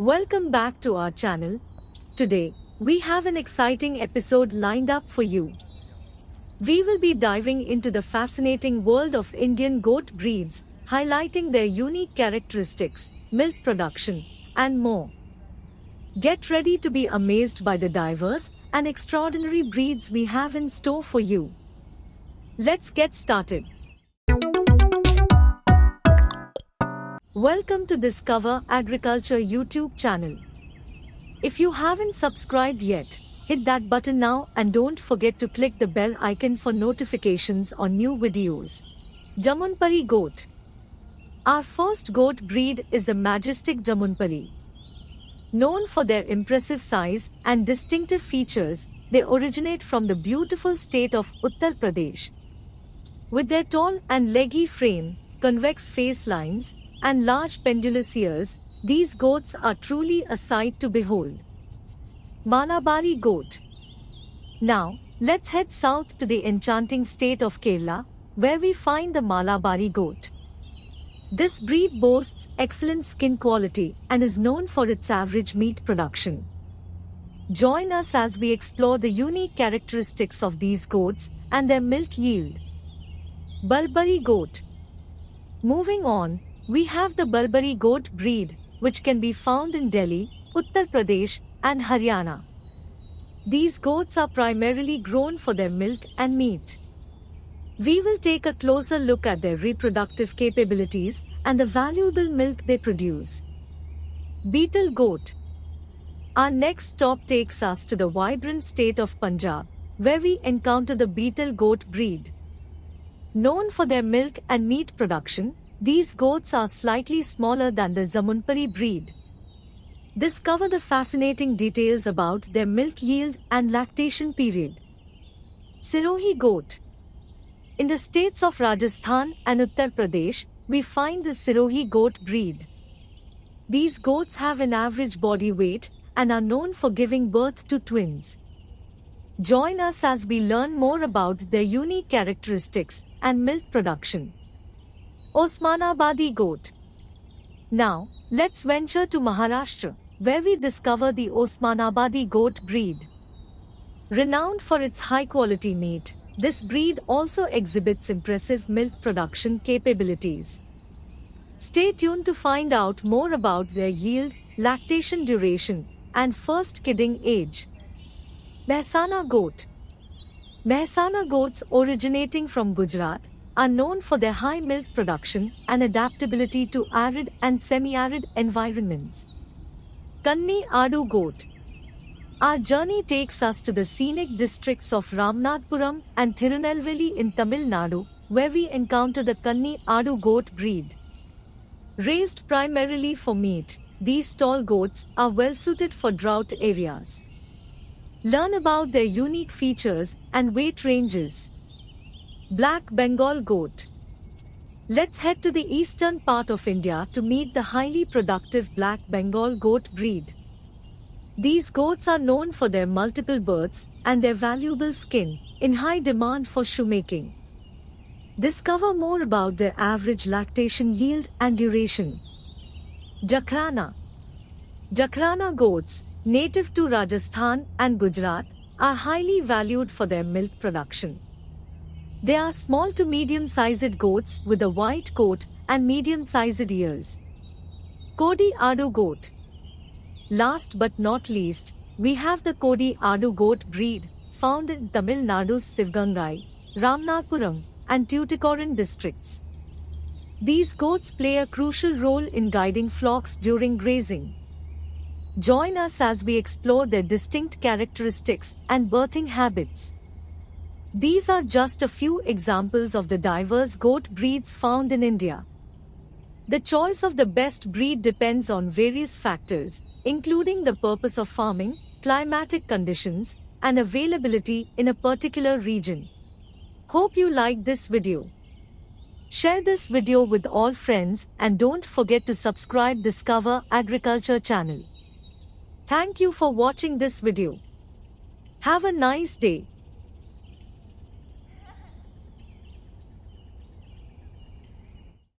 Welcome back to our channel. Today, we have an exciting episode lined up for you. We will be diving into the fascinating world of Indian goat breeds, highlighting their unique characteristics, milk production, and more. Get ready to be amazed by the diverse and extraordinary breeds we have in store for you. Let's get started. Welcome to Discover Agriculture YouTube channel. If you haven't subscribed yet, hit that button now and don't forget to click the bell icon for notifications on new videos. Jamunpari Goat Our first goat breed is the majestic Jamunpari. Known for their impressive size and distinctive features, they originate from the beautiful state of Uttar Pradesh. With their tall and leggy frame, convex face lines, and large pendulous ears, these goats are truly a sight to behold. Malabari Goat Now, let's head south to the enchanting state of Kerala, where we find the Malabari goat. This breed boasts excellent skin quality and is known for its average meat production. Join us as we explore the unique characteristics of these goats and their milk yield. Barbary goat. Moving on, we have the Burberry goat breed, which can be found in Delhi, Uttar Pradesh, and Haryana. These goats are primarily grown for their milk and meat. We will take a closer look at their reproductive capabilities and the valuable milk they produce. Beetle Goat Our next stop takes us to the vibrant state of Punjab, where we encounter the beetle goat breed. Known for their milk and meat production, these goats are slightly smaller than the Zamunpari breed. Discover the fascinating details about their milk yield and lactation period. Sirohi goat. In the states of Rajasthan and Uttar Pradesh, we find the Sirohi goat breed. These goats have an average body weight and are known for giving birth to twins. Join us as we learn more about their unique characteristics and milk production. Osmanabadi goat. Now, let's venture to Maharashtra, where we discover the Osmanabadi goat breed. Renowned for its high quality meat, this breed also exhibits impressive milk production capabilities. Stay tuned to find out more about their yield, lactation duration, and first kidding age. Mehsana goat. Mehsana goats originating from Gujarat are known for their high milk production and adaptability to arid and semi-arid environments. Kanni Adu Goat Our journey takes us to the scenic districts of Ramnathpuram and Thirunelveli in Tamil Nadu, where we encounter the Kanni Adu goat breed. Raised primarily for meat, these tall goats are well suited for drought areas. Learn about their unique features and weight ranges. Black Bengal goat. Let's head to the eastern part of India to meet the highly productive Black Bengal goat breed. These goats are known for their multiple births and their valuable skin, in high demand for shoemaking. Discover more about their average lactation yield and duration. Jakrana Jakrana goats, native to Rajasthan and Gujarat, are highly valued for their milk production. They are small to medium-sized goats with a white coat and medium-sized ears. Kodi Ado Goat Last but not least, we have the Kodi Ado Goat breed, found in Tamil Nadu's Sivgangai, Ramnapuram, and Tuticorin districts. These goats play a crucial role in guiding flocks during grazing. Join us as we explore their distinct characteristics and birthing habits. These are just a few examples of the diverse goat breeds found in India. The choice of the best breed depends on various factors, including the purpose of farming, climatic conditions, and availability in a particular region. Hope you like this video. Share this video with all friends and don't forget to subscribe Discover Agriculture channel. Thank you for watching this video. Have a nice day.